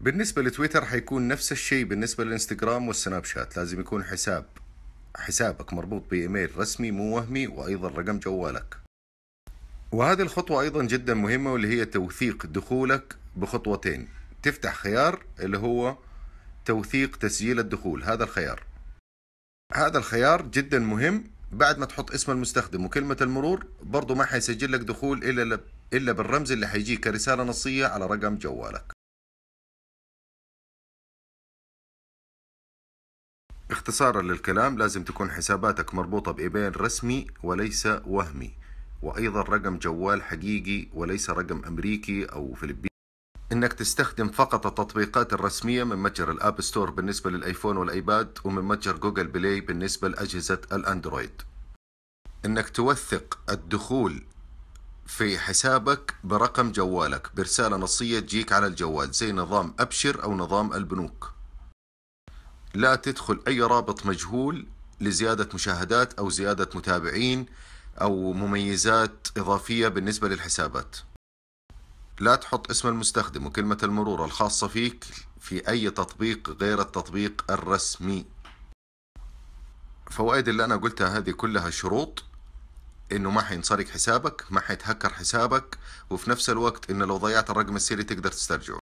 بالنسبة لتويتر حيكون نفس الشيء بالنسبة للانستغرام والسناب شات لازم يكون حساب حسابك مربوط بإيميل رسمي مو وهمي وأيضا رقم جوالك وهذه الخطوة أيضا جدا مهمة واللي هي توثيق دخولك بخطوتين تفتح خيار اللي هو توثيق تسجيل الدخول هذا الخيار هذا الخيار جدا مهم بعد ما تحط اسم المستخدم وكلمة المرور برضو ما حيسجل لك دخول إلا إلا بالرمز اللي حيجيك كرسالة نصية على رقم جوالك اختصارا للكلام لازم تكون حساباتك مربوطة بإيميل رسمي وليس وهمي وأيضا رقم جوال حقيقي وليس رقم أمريكي أو فلبيني انك تستخدم فقط التطبيقات الرسمية من متجر الاب ستور بالنسبة للايفون والايباد ومن متجر جوجل بلاي بالنسبة لاجهزة الاندرويد انك توثق الدخول في حسابك برقم جوالك برسالة نصية تجيك على الجوال زي نظام ابشر او نظام البنوك لا تدخل أي رابط مجهول لزيادة مشاهدات أو زيادة متابعين أو مميزات إضافية بالنسبة للحسابات لا تحط اسم المستخدم وكلمة المرور الخاصة فيك في أي تطبيق غير التطبيق الرسمي فوائد اللي أنا قلتها هذه كلها شروط انه ما حينسرق حسابك ما حيتهكر حسابك وفي نفس الوقت انه لو ضيعت الرقم السري تقدر تسترجعه